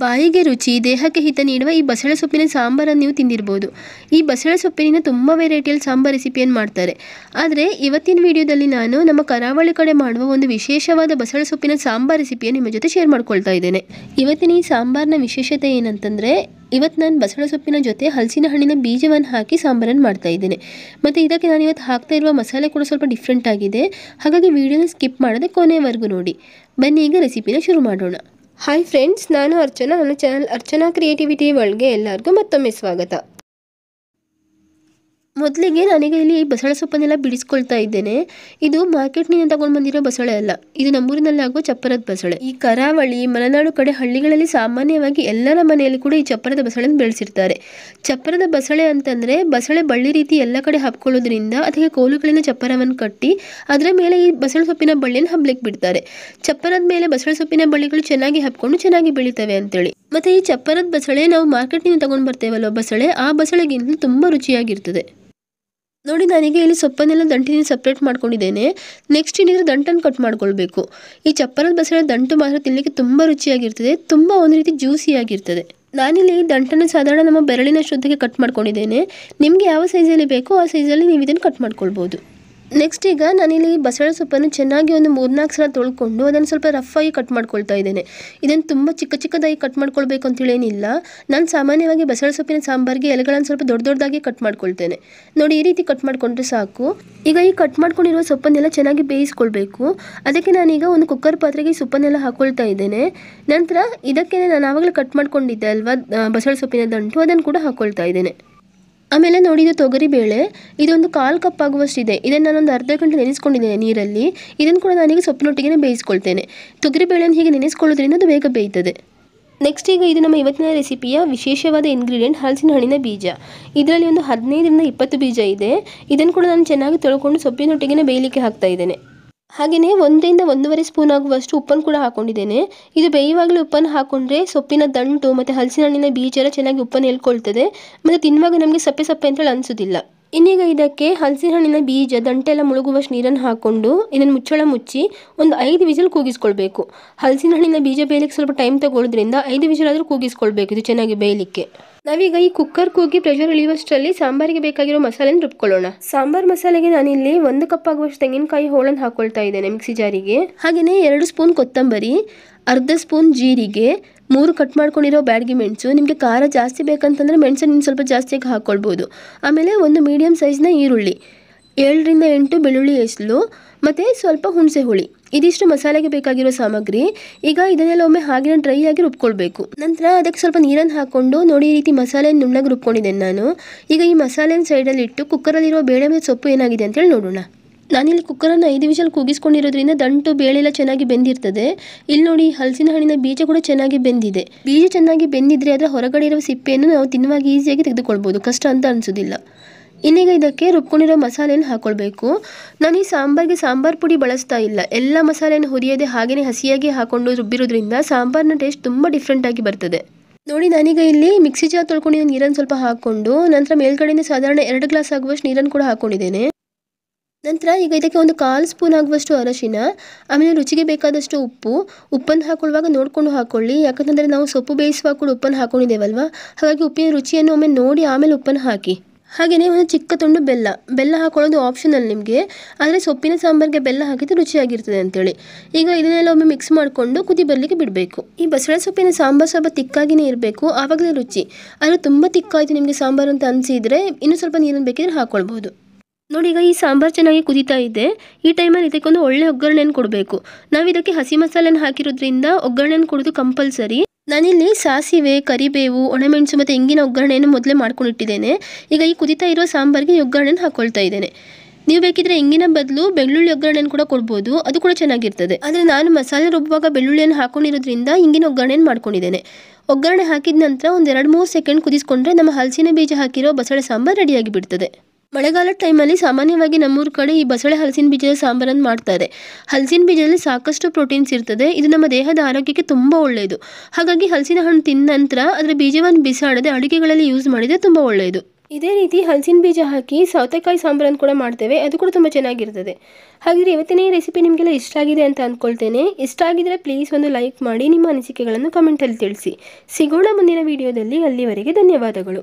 ಬಾಯಿಗೆ ರುಚಿ ದೇಹಕ್ಕೆ ಹಿತ ನೀಡುವ ಈ ಬಸಳೆ ಸೊಪ್ಪಿನ ಸಾಂಬಾರನ್ನು ನೀವು ತಿಂದಿರ್ಬೋದು ಈ ಬಸಳೆ ಸೊಪ್ಪಿನಿಂದ ತುಂಬ ವೆರೈಟಿಯಲ್ಲಿ ಸಾಂಬಾರ್ ರೆಸಿಪಿಯನ್ನು ಮಾಡ್ತಾರೆ ಆದರೆ ಇವತ್ತಿನ ವಿಡಿಯೋದಲ್ಲಿ ನಾನು ನಮ್ಮ ಕರಾವಳಿ ಕಡೆ ಮಾಡುವ ಒಂದು ವಿಶೇಷವಾದ ಬಸಳೆ ಸೊಪ್ಪಿನ ಸಾಂಬಾರ್ ರೆಸಿಪಿಯನ್ನು ನಿಮ್ಮ ಜೊತೆ ಶೇರ್ ಮಾಡ್ಕೊಳ್ತಾ ಇದ್ದೇನೆ ಇವತ್ತಿನ ಈ ಸಾಂಬಾರಿನ ವಿಶೇಷತೆ ಏನಂತಂದರೆ ಇವತ್ತು ನಾನು ಬಸಳೆ ಸೊಪ್ಪಿನ ಜೊತೆ ಹಲಸಿನ ಹಣ್ಣಿನ ಬೀಜವನ್ನು ಹಾಕಿ ಸಾಂಬಾರನ್ನು ಮಾಡ್ತಾ ಇದ್ದೇನೆ ಮತ್ತು ಇದಕ್ಕೆ ನಾನು ಇವತ್ತು ಹಾಕ್ತಾ ಇರುವ ಮಸಾಲೆ ಕೂಡ ಸ್ವಲ್ಪ ಡಿಫ್ರೆಂಟ್ ಆಗಿದೆ ಹಾಗಾಗಿ ವಿಡಿಯೋನ ಸ್ಕಿಪ್ ಮಾಡದೆ ಕೊನೆಯವರೆಗೂ ನೋಡಿ ಬನ್ನಿ ಈಗ ರೆಸಿಪಿನ ಶುರು ಮಾಡೋಣ ಹಾಯ್ ಫ್ರೆಂಡ್ಸ್ ನಾನು ಅರ್ಚನಾ ನನ್ನ ಚಾನಲ್ ಅರ್ಚನಾ ಕ್ರಿಯೇಟಿವಿಟಿ ಒಳಗೆ ಎಲ್ಲರಿಗೂ ಮತ್ತೊಮ್ಮೆ ಸ್ವಾಗತ ಮೊದಲಿಗೆ ನನಗೆ ಇಲ್ಲಿ ಬಸಳೆ ಸೊಪ್ಪನ್ನೆಲ್ಲ ಬಿಡಿಸ್ಕೊಳ್ತಾ ಇದ್ದೇನೆ ಇದು ಮಾರ್ಕೆಟ್ನಿಂದ ತಗೊಂಡು ಬಂದಿರೋ ಬಸಳೆ ಅಲ್ಲ ಇದು ನಮ್ಮೂರಿನಲ್ಲಿ ಆಗುವ ಚಪ್ಪರದ ಬಸಳೆ ಈ ಕರಾವಳಿ ಮಲೆನಾಡು ಕಡೆ ಹಳ್ಳಿಗಳಲ್ಲಿ ಸಾಮಾನ್ಯವಾಗಿ ಎಲ್ಲರ ಮನೆಯಲ್ಲಿ ಕೂಡ ಈ ಚಪ್ಪರದ ಬಸಳೆನ ಬೆಳೆಸಿರ್ತಾರೆ ಚಪ್ಪರದ ಬಸಳೆ ಅಂತಂದರೆ ಬಸಳೆ ಬಳ್ಳಿ ರೀತಿ ಎಲ್ಲ ಕಡೆ ಹಬ್ಕೊಳ್ಳೋದ್ರಿಂದ ಅದಕ್ಕೆ ಕೋಲುಗಳಿಂದ ಚಪ್ಪರವನ್ನು ಕಟ್ಟಿ ಅದರ ಮೇಲೆ ಈ ಬಸಳೆ ಸೊಪ್ಪಿನ ಬಳ್ಳಿನ ಹಬ್ಲಿಕ್ಕೆ ಬಿಡ್ತಾರೆ ಚಪ್ಪರದ ಮೇಲೆ ಬಸಳೆ ಸೊಪ್ಪಿನ ಬಳ್ಳಿಗಳು ಚೆನ್ನಾಗಿ ಹಬ್ಕೊಂಡು ಚೆನ್ನಾಗಿ ಬೆಳೀತವೆ ಅಂತೇಳಿ ಮತ್ತು ಈ ಚಪ್ಪರದ ಬಸಳೆ ನಾವು ಮಾರ್ಕೆಟ್ನಿಂದ ತಗೊಂಡು ಬರ್ತೇವಲ್ವ ಬಸಳೆ ಆ ಬಸಳೆಗಿಂತಲೂ ತುಂಬ ರುಚಿಯಾಗಿರ್ತದೆ ನೋಡಿ ನನಗೆ ಇಲ್ಲಿ ಸೊಪ್ಪನ್ನೆಲ್ಲ ದಂಟಿನ ಸಪ್ರೇಟ್ ಮಾಡ್ಕೊಂಡಿದ್ದೇನೆ ನೆಕ್ಸ್ಟ್ ಏನಿದ್ರೆ ದಂಟನ್ನು ಕಟ್ ಮಾಡ್ಕೊಳ್ಬೇಕು ಈ ಚಪ್ಪರದ ಬಸಳೆ ದಂಟು ಮಾತ್ರ ತಿನ್ನಲಿಕ್ಕೆ ತುಂಬ ರುಚಿಯಾಗಿರ್ತದೆ ತುಂಬ ಒಂದು ರೀತಿ ಜ್ಯೂಸಿಯಾಗಿರ್ತದೆ ನಾನಿಲ್ಲಿ ದಂಟನ್ನು ಸಾಧಾರಣ ನಮ್ಮ ಬೆರಳಿನ ಶುದ್ಧಕ್ಕೆ ಕಟ್ ಮಾಡ್ಕೊಂಡಿದ್ದೇನೆ ನಿಮಗೆ ಯಾವ ಸೈಜಲ್ಲಿ ಬೇಕೋ ಆ ಸೈಜಲ್ಲಿ ನೀವು ಇದನ್ನು ಕಟ್ ಮಾಡ್ಕೊಳ್ಬೋದು ನೆಕ್ಸ್ಟ್ ಈಗ ನಾನಿಲ್ಲಿ ಬಸಳೆ ಸೊಪ್ಪನ್ನು ಚೆನ್ನಾಗಿ ಒಂದು ಮೂರ್ನಾಲ್ಕು ಸಲ ತೊಳ್ಕೊಂಡು ಅದನ್ನು ಸ್ವಲ್ಪ ಆಗಿ ಕಟ್ ಮಾಡ್ಕೊಳ್ತಾ ಇದ್ದೇನೆ ಇದನ್ನು ತುಂಬ ಚಿಕ್ಕ ಚಿಕ್ಕದಾಗಿ ಕಟ್ ಮಾಡ್ಕೊಳ್ಬೇಕು ಅಂತೇಳೇನಿಲ್ಲ ನಾನು ಸಾಮಾನ್ಯವಾಗಿ ಬಸಳೆ ಸೊಪ್ಪಿನ ಸಾಂಬಾರಿಗೆ ಎಲೆಗಳನ್ನು ಸ್ವಲ್ಪ ದೊಡ್ಡ ದೊಡ್ಡದಾಗಿ ಕಟ್ ಮಾಡ್ಕೊಳ್ತೇನೆ ನೋಡಿ ಈ ರೀತಿ ಕಟ್ ಮಾಡಿಕೊಂಡ್ರೆ ಸಾಕು ಈಗ ಈ ಕಟ್ ಮಾಡ್ಕೊಂಡಿರೋ ಸೊಪ್ಪನ್ನೆಲ್ಲ ಚೆನ್ನಾಗಿ ಬೇಯಿಸ್ಕೊಳ್ಬೇಕು ಅದಕ್ಕೆ ನಾನೀಗ ಒಂದು ಕುಕ್ಕರ್ ಪಾತ್ರೆಗೆ ಸೊಪ್ಪನ್ನೆಲ್ಲ ಹಾಕೊಳ್ತಾ ಇದ್ದೇನೆ ನಂತರ ಇದಕ್ಕೆ ನಾನು ಆವಾಗಲೇ ಕಟ್ ಮಾಡ್ಕೊಂಡಿದ್ದೆ ಅಲ್ವಾ ಬಸಳೆ ಸೊಪ್ಪಿನ ದಂಟು ಅದನ್ನು ಕೂಡ ಹಾಕ್ಕೊಳ್ತಾ ಇದ್ದೇನೆ ಆಮೇಲೆ ನೋಡಿ ಇದು ಬೇಳೆ ಇದೊಂದು ಕಾಲು ಕಪ್ ಆಗುವಷ್ಟಿದೆ ಇದನ್ನು ನಾನೊಂದು ಅರ್ಧ ಗಂಟೆ ನೆನೆಸ್ಕೊಂಡಿದ್ದೇನೆ ನೀರಲ್ಲಿ ಇದನ್ನು ಕೂಡ ನಾನೀಗ ಸೊಪ್ಪಿನೊಟ್ಟಿಗೆ ಬೇಯಿಸ್ಕೊಳ್ತೇನೆ ಬೇಳೆಯನ್ನು ಹೀಗೆ ನೆನೆಸ್ಕೊಳ್ಳೋದ್ರಿಂದ ಅದು ಬೇಗ ಬೇಯ್ತದೆ ನೆಕ್ಸ್ಟ್ ಈಗ ಇದು ನಮ್ಮ ಇವತ್ತಿನ ರೆಸಿಪಿಯ ವಿಶೇಷವಾದ ಇಂಗ್ರೀಡಿಯೆಂಟ್ ಹಲಸಿನ ಹಣ್ಣಿನ ಬೀಜ ಇದರಲ್ಲಿ ಒಂದು ಹದಿನೈದರಿಂದ ಇಪ್ಪತ್ತು ಬೀಜ ಇದೆ ಇದನ್ನು ಕೂಡ ನಾನು ಚೆನ್ನಾಗಿ ತೊಳ್ಕೊಂಡು ಸೊಪ್ಪಿನೊಟ್ಟಿಗೆ ಬೇಯಲಿಕ್ಕೆ ಹಾಕ್ತಾ ಇದ್ದೇನೆ ಹಾಗೆಯೇ ಒಂದರಿಂದ ಒಂದೂವರೆ ಸ್ಪೂನ್ ಆಗುವಷ್ಟು ಉಪ್ಪನ್ನು ಕೂಡ ಹಾಕೊಂಡಿದ್ದೇನೆ ಇದು ಬೇಯುವಾಗಲೇ ಉಪ್ಪನ್ನು ಹಾಕೊಂಡ್ರೆ ಸೊಪ್ಪಿನ ದಂಟು ಮತ್ತು ಹಲಸಿನ ಹಣ್ಣಿನ ಬೀಜ ಎಲ್ಲ ಚೆನ್ನಾಗಿ ಉಪ್ಪನ್ನು ಹೇಳ್ಕೊಳ್ತದೆ ಮತ್ತು ತಿನ್ನುವಾಗ ನಮಗೆ ಸಪ್ಪೆ ಸಪ್ಪೆ ಅಂತೇಳಿ ಅನಿಸೋದಿಲ್ಲ ಇನ್ನೀಗ ಇದಕ್ಕೆ ಹಲಸಿನ ಹಣ್ಣಿನ ಬೀಜ ದಂಟೆಲ್ಲ ಮುಳುಗುವಷ್ಟು ನೀರನ್ನು ಹಾಕ್ಕೊಂಡು ಇದನ್ನು ಮುಚ್ಚಳ ಮುಚ್ಚಿ ಒಂದು ಐದು ವಿಜಲ್ ಕೂಗಿಸ್ಕೊಳ್ಬೇಕು ಹಲಸಿನ ಹಣ್ಣಿನ ಬೀಜ ಬೇಯಲಿಕ್ಕೆ ಸ್ವಲ್ಪ ಟೈಮ್ ತಗೊಳ್ಳೋದ್ರಿಂದ ಐದು ವಿಜಲ್ ಆದರೂ ಕೂಗಿಸ್ಕೊಳ್ಬೇಕು ಇದು ಚೆನ್ನಾಗಿ ಬೇಯಲಿಕ್ಕೆ ನಾವೀಗ ಈ ಕುಕ್ಕರ್ ಕೂಗಿ ಪ್ರೆಷರ್ ಇಳಿಯುವಷ್ಟರಲ್ಲಿ ಸಾಂಬಾರಿಗೆ ಬೇಕಾಗಿರೋ ಮಸಾಲೆನ ರುಬ್ಕೊಳ್ಳೋಣ ಸಾಂಬಾರ್ ಮಸಾಲೆಗೆ ನಾನಿಲ್ಲಿ ಒಂದು ಕಪ್ ಆಗುವಷ್ಟು ತೆಂಗಿನಕಾಯಿ ಹೋಳನ್ನು ಹಾಕೊಳ್ತಾ ಇದ್ದೇನೆ ಮಿಕ್ಸಿ ಜಾರಿಗೆ ಹಾಗೆಯೇ ಎರಡು ಸ್ಪೂನ್ ಕೊತ್ತಂಬರಿ ಅರ್ಧ ಸ್ಪೂನ್ ಜೀರಿಗೆ ಮೂರು ಕಟ್ ಮಾಡ್ಕೊಂಡಿರೋ ಬ್ಯಾಡ್ಗೆ ಮೆಣಸು ನಿಮಗೆ ಖಾರ ಜಾಸ್ತಿ ಬೇಕಂತಂದರೆ ಮೆಣಸನ್ನು ಸ್ವಲ್ಪ ಜಾಸ್ತಿಯಾಗಿ ಹಾಕ್ಕೊಳ್ಬೋದು ಆಮೇಲೆ ಒಂದು ಮೀಡಿಯಮ್ ಸೈಜ್ನ ಈರುಳ್ಳಿ ಏಳರಿಂದ ಎಂಟು ಬೆಳ್ಳುಳ್ಳಿ ಎಸಲು ಮತ್ತು ಸ್ವಲ್ಪ ಹುಣಸೆ ಹುಳಿ ಇದಿಷ್ಟು ಮಸಾಲೆಗೆ ಬೇಕಾಗಿರೋ ಸಾಮಗ್ರಿ ಈಗ ಇದನ್ನೆಲ್ಲ ಒಮ್ಮೆ ಹಾಗೆ ಡ್ರೈ ಆಗಿ ರುಬ್ಕೊಳ್ಬೇಕು ನಂತರ ಅದಕ್ಕೆ ಸ್ವಲ್ಪ ನೀರನ್ನು ಹಾಕ್ಕೊಂಡು ನೋಡಿ ಈ ರೀತಿ ಮಸಾಲೆ ನುಣ್ಣಗೆ ರುಬ್ಕೊಂಡಿದ್ದೇನೆ ನಾನು ಈಗ ಈ ಮಸಾಲೆನ ಸೈಡಲ್ಲಿ ಇಟ್ಟು ಕುಕ್ಕರಲ್ಲಿರೋ ಬೇಳೆ ಮೇಲೆ ಸೊಪ್ಪು ಏನಾಗಿದೆ ಅಂತೇಳಿ ನೋಡೋಣ ನಾನಿಲ್ಲಿ ಕುಕ್ಕರನ್ನು ಐದು ವಿಷಲ್ ಕೂಗಿಸ್ಕೊಂಡಿರೋದ್ರಿಂದ ದಂಟು ಬೇಳೆಲ್ಲ ಚೆನ್ನಾಗಿ ಬೆಂದಿರ್ತದೆ ಇಲ್ಲಿ ನೋಡಿ ಹಲಸಿನ ಹಣ್ಣಿನ ಬೀಜ ಕೂಡ ಚೆನ್ನಾಗಿ ಬೆಂದಿದೆ ಬೀಜ ಚೆನ್ನಾಗಿ ಬೆಂದಿದ್ರೆ ಅದರ ಹೊರಗಡೆ ಇರುವ ಸಿಪ್ಪೆಯನ್ನು ನಾವು ತಿನ್ನುವಾಗ ಈಸಿಯಾಗಿ ತೆಗೆದುಕೊಳ್ಬೋದು ಕಷ್ಟ ಅಂತ ಅನಿಸೋದಿಲ್ಲ ಇನ್ನೀಗ ಇದಕ್ಕೆ ರುಬ್ಕೊಂಡಿರೋ ಮಸಾಲೆಯನ್ನು ಹಾಕ್ಕೊಳ್ಬೇಕು ನಾನು ಈ ಸಾಂಬಾರಿಗೆ ಸಾಂಬಾರ್ ಪುಡಿ ಬಳಸ್ತಾ ಇಲ್ಲ ಎಲ್ಲ ಮಸಾಲೆಯನ್ನು ಹುರಿಯದೆ ಹಾಗೆಯೇ ಹಸಿಯಾಗಿ ಹಾಕೊಂಡು ರುಬ್ಬಿರೋದ್ರಿಂದ ಸಾಂಬಾರ್ನ ಟೇಸ್ಟ್ ತುಂಬ ಡಿಫ್ರೆಂಟಾಗಿ ಬರ್ತದೆ ನೋಡಿ ನಾನೀಗ ಇಲ್ಲಿ ಮಿಕ್ಸಿ ಜಾರ್ ತೊಳ್ಕೊಂಡಿರೋ ನೀರನ್ನು ಸ್ವಲ್ಪ ಹಾಕ್ಕೊಂಡು ನಂತರ ಮೇಲ್ಗಡೆಯಿಂದ ಸಾಧಾರಣ ಎರಡು ಗ್ಲಾಸ್ ಆಗುವಷ್ಟು ನೀರನ್ನು ಕೂಡ ಹಾಕ್ಕೊಂಡಿದ್ದೇನೆ ನಂತರ ಈಗ ಇದಕ್ಕೆ ಒಂದು ಕಾಲು ಸ್ಪೂನ್ ಆಗುವಷ್ಟು ಅರಶಿನ ಆಮೇಲೆ ರುಚಿಗೆ ಬೇಕಾದಷ್ಟು ಉಪ್ಪು ಉಪ್ಪನ್ನು ಹಾಕೊಳ್ಳುವಾಗ ನೋಡಿಕೊಂಡು ಹಾಕೊಳ್ಳಿ ಯಾಕಂತಂದರೆ ನಾವು ಸೊಪ್ಪು ಬೇಯಿಸುವಾಗ ಕೂಡ ಉಪ್ಪನ್ನು ಹಾಕ್ಕೊಂಡಿದ್ದೇವಲ್ವ ಹಾಗಾಗಿ ಉಪ್ಪಿನ ರುಚಿಯನ್ನು ಒಮ್ಮೆ ನೋಡಿ ಆಮೇಲೆ ಉಪ್ಪನ್ನು ಹಾಕಿ ಹಾಗೆಯೇ ಒಂದು ಚಿಕ್ಕ ತುಂಡು ಬೆಲ್ಲ ಬೆಲ್ಲ ಹಾಕೊಳ್ಳೋದು ಆಪ್ಷನಲ್ ನಿಮಗೆ ಆದರೆ ಸೊಪ್ಪಿನ ಸಾಂಬಾರಿಗೆ ಬೆಲ್ಲ ಹಾಕಿದ್ರೆ ರುಚಿಯಾಗಿರ್ತದೆ ಅಂತೇಳಿ ಈಗ ಇದನ್ನೆಲ್ಲ ಒಮ್ಮೆ ಮಿಕ್ಸ್ ಮಾಡಿಕೊಂಡು ಕುದಿ ಬರಲಿಕ್ಕೆ ಬಿಡಬೇಕು ಈ ಬಸಳೆ ಸೊಪ್ಪಿನ ಸಾಂಬಾರು ಸ್ವಲ್ಪ ತಿಕ್ಕಾಗಿಯೇ ಇರಬೇಕು ಆವಾಗಲೇ ರುಚಿ ಆದರೆ ತುಂಬ ತಿಕ್ಕಾಯಿತು ನಿಮಗೆ ಸಾಂಬಾರು ಅಂತ ಅನಿಸಿದರೆ ಇನ್ನೂ ಸ್ವಲ್ಪ ನೀರನ್ನು ಬೇಕಿದ್ರೆ ಹಾಕ್ಕೊಳ್ಬೋದು ನೋಡಿ ಈಗ ಈ ಸಾಂಬಾರು ಚೆನ್ನಾಗಿ ಕುದೀತಾ ಇದೆ ಈ ಟೈಮಲ್ಲಿ ಇದಕ್ಕೊಂದು ಒಳ್ಳೆ ಒಗ್ಗರಣೆಯನ್ನು ಕೊಡಬೇಕು ನಾವು ಇದಕ್ಕೆ ಹಸಿ ಮಸಾಲೆನ ಹಾಕಿರೋದ್ರಿಂದ ಒಗ್ಗರಣೆಯನ್ನು ಕೊಡೋದು ಕಂಪಲ್ಸರಿ ನಾನಿಲ್ಲಿ ಸಾಸಿವೆ ಕರಿಬೇವು ಒಣಮೆಣಸು ಮತ್ತು ಹೆಂಗಿನ ಒಗ್ಗರಣೆಯನ್ನು ಮೊದಲೇ ಮಾಡ್ಕೊಂಡಿಟ್ಟಿದ್ದೇನೆ ಈಗ ಈ ಕುದಿತಾ ಇರೋ ಸಾಂಬಾರಿಗೆ ಒಗ್ಗರಣೆಯನ್ನು ಹಾಕ್ಕೊಳ್ತಾ ಇದ್ದೇನೆ ನೀವು ಬೇಕಿದ್ರೆ ಎಂಗಿನ ಬದಲು ಬೆಳ್ಳುಳ್ಳಿ ಒಗ್ಗರಣೆಯನ್ನು ಕೂಡ ಕೊಡ್ಬೋದು ಅದು ಕೂಡ ಚೆನ್ನಾಗಿರ್ತದೆ ಆದರೆ ನಾನು ಮಸಾಲೆ ರುಬ್ಬುವಾಗ ಬೆಳ್ಳುಳ್ಳಿಯನ್ನು ಹಾಕೊಂಡಿರೋದ್ರಿಂದ ಇಂಗಿನ ಒಗ್ಗರಣೆಯನ್ನು ಮಾಡ್ಕೊಂಡಿದ್ದೇನೆ ಒಗ್ಗರಣೆ ಹಾಕಿದ ನಂತರ ಒಂದು ಎರಡು ಮೂರು ಸೆಕೆಂಡ್ ಕುದಿಸ್ಕೊಂಡ್ರೆ ನಮ್ಮ ಹಲಸಿನ ಬೀಜ ಹಾಕಿರೋ ಬಸಳೆ ಸಾಂಬಾರು ರೆಡಿಯಾಗಿ ಬಿಡ್ತದೆ ಮಳೆಗಾಲದ ಟೈಮಲ್ಲಿ ಸಾಮಾನ್ಯವಾಗಿ ನಮ್ಮೂರ ಕಡೆ ಈ ಬಸಳೆ ಹಲಸಿನ ಬೀಜದ ಸಾಂಬಾರನ್ನು ಮಾಡ್ತಾರೆ ಹಲಸಿನ ಬೀಜದಲ್ಲಿ ಸಾಕಷ್ಟು ಪ್ರೋಟೀನ್ಸ್ ಇರ್ತದೆ ಇದು ನಮ್ಮ ದೇಹದ ಆರೋಗ್ಯಕ್ಕೆ ತುಂಬ ಒಳ್ಳೆಯದು ಹಾಗಾಗಿ ಹಲಸಿನ ಹಣ್ಣು ತಿಂದ ನಂತರ ಅದರ ಬೀಜವನ್ನು ಬಿಸಾಡದೆ ಅಡುಗೆಗಳಲ್ಲಿ ಯೂಸ್ ಮಾಡಿದರೆ ತುಂಬ ಒಳ್ಳೆಯದು ಇದೇ ರೀತಿ ಹಲಸಿನ ಬೀಜ ಹಾಕಿ ಸೌತೆಕಾಯಿ ಸಾಂಬಾರನ್ನು ಕೂಡ ಮಾಡ್ತೇವೆ ಅದು ಕೂಡ ತುಂಬ ಚೆನ್ನಾಗಿರ್ತದೆ ಹಾಗಿದ್ರೆ ಇವತ್ತಿನ ರೆಸಿಪಿ ನಿಮಗೆಲ್ಲ ಇಷ್ಟ ಆಗಿದೆ ಅಂತ ಅಂದ್ಕೊಳ್ತೇನೆ ಇಷ್ಟ ಆಗಿದ್ರೆ ಪ್ಲೀಸ್ ಒಂದು ಲೈಕ್ ಮಾಡಿ ನಿಮ್ಮ ಅನಿಸಿಕೆಗಳನ್ನು ಕಮೆಂಟಲ್ಲಿ ತಿಳಿಸಿ ಸಿಗೋಣ ಮುಂದಿನ ವೀಡಿಯೋದಲ್ಲಿ ಅಲ್ಲಿವರೆಗೆ ಧನ್ಯವಾದಗಳು